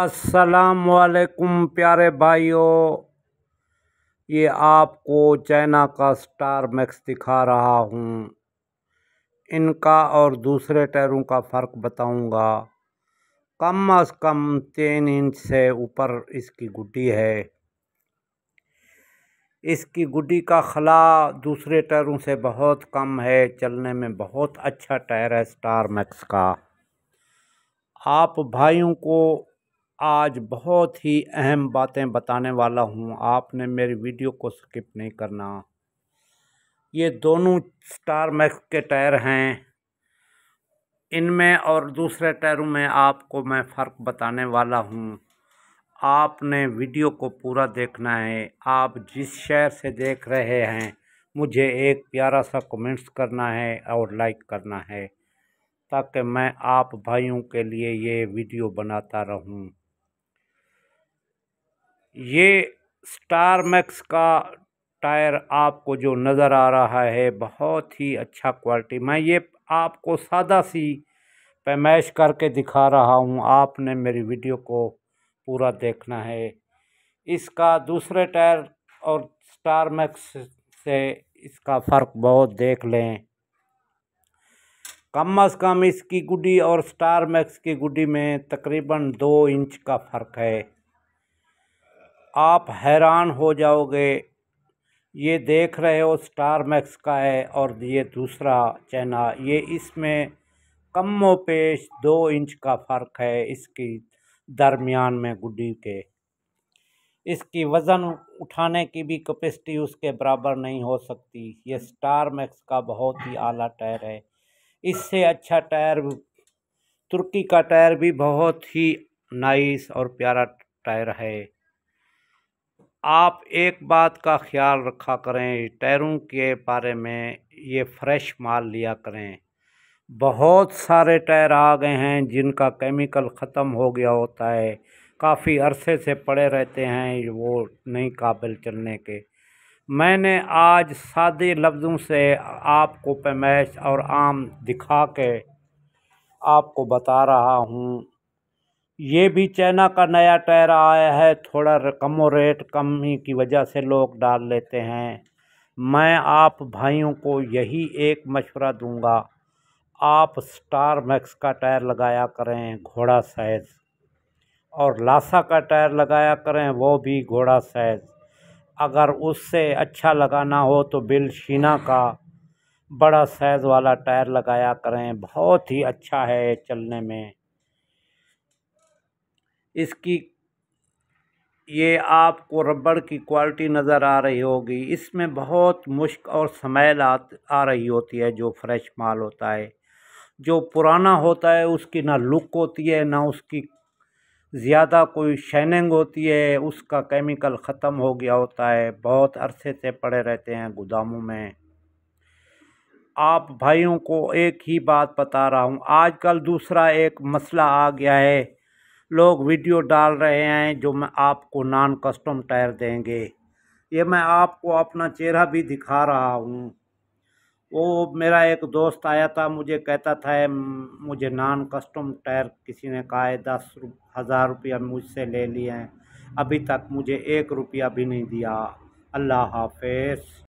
असलकुम प्यारे भाइयों ये आपको चाइना का स्टार मैक्स दिखा रहा हूँ इनका और दूसरे टायरों का फ़र्क बताऊँगा कम अज़ कम तीन इंच से ऊपर इसकी गुड्डी है इसकी गुड्डी का खला दूसरे टायरों से बहुत कम है चलने में बहुत अच्छा टायर है स्टार मैक्स का आप भाइयों को आज बहुत ही अहम बातें बताने वाला हूँ आपने मेरी वीडियो को स्किप नहीं करना ये दोनों स्टार मैक्स के टायर हैं इनमें और दूसरे टायरों में आपको मैं फ़र्क बताने वाला हूँ आपने वीडियो को पूरा देखना है आप जिस शहर से देख रहे हैं मुझे एक प्यारा सा कमेंट्स करना है और लाइक करना है ताकि मैं आप भाइयों के लिए ये वीडियो बनाता रहूं ये स्टार मैक्स का टायर आपको जो नज़र आ रहा है बहुत ही अच्छा क्वालिटी मैं ये आपको सादा सी पैमाइश करके दिखा रहा हूँ आपने मेरी वीडियो को पूरा देखना है इसका दूसरे टायर और स्टार मैक्स से इसका फ़र्क बहुत देख लें कम अज़ कम इसकी गुडी और स्टार मैक्स की गुडी में तकरीबन दो इंच का फ़र्क है आप हैरान हो जाओगे ये देख रहे हो स्टार मैक्स का है और ये दूसरा चैना ये इसमें कम पेश दो इंच का फ़र्क है इसकी दरमियान में गुड्डी के इसकी वज़न उठाने की भी कैपेसिटी उसके बराबर नहीं हो सकती ये स्टार मैक्स का बहुत ही आला टायर है इससे अच्छा टायर तुर्की का टायर भी बहुत ही नाइस और प्यारा टायर है आप एक बात का ख्याल रखा करें टायरों के बारे में ये फ्रेश माल लिया करें बहुत सारे टायर आ गए हैं जिनका केमिकल ख़त्म हो गया होता है काफ़ी अरसे से पड़े रहते हैं वो नहीं काबिल चलने के मैंने आज सादे लफ्ज़ों से आपको पैमाइश और आम दिखा के आपको बता रहा हूँ ये भी चाइना का नया टायर आया है थोड़ा कमो रेट कम ही की वजह से लोग डाल लेते हैं मैं आप भाइयों को यही एक मशवरा दूंगा आप स्टार मैक्स का टायर लगाया करें घोड़ा साइज़ और लासा का टायर लगाया करें वो भी घोड़ा साइज़ अगर उससे अच्छा लगाना हो तो बिल शीना का बड़ा साइज़ वाला टायर लगाया करें बहुत ही अच्छा है चलने में इसकी ये आपको रबड़ की क्वालिटी नज़र आ रही होगी इसमें बहुत मुश्क और स्मेल आ, आ रही होती है जो फ्रेश माल होता है जो पुराना होता है उसकी ना लुक होती है ना उसकी ज़्यादा कोई शाइनिंग होती है उसका केमिकल ख़त्म हो गया होता है बहुत अरसे से पड़े रहते हैं गोदामों में आप भाइयों को एक ही बात बता रहा हूँ आजकल दूसरा एक मसला आ गया है लोग वीडियो डाल रहे हैं जो मैं आपको नॉन कस्टम टायर देंगे ये मैं आपको अपना चेहरा भी दिखा रहा हूँ वो मेरा एक दोस्त आया था मुझे कहता था मुझे नॉन कस्टम टायर किसी ने कहा है दस हज़ार रुपया मुझसे ले लिए हैं अभी तक मुझे एक रुपया भी नहीं दिया अल्लाह हाफिज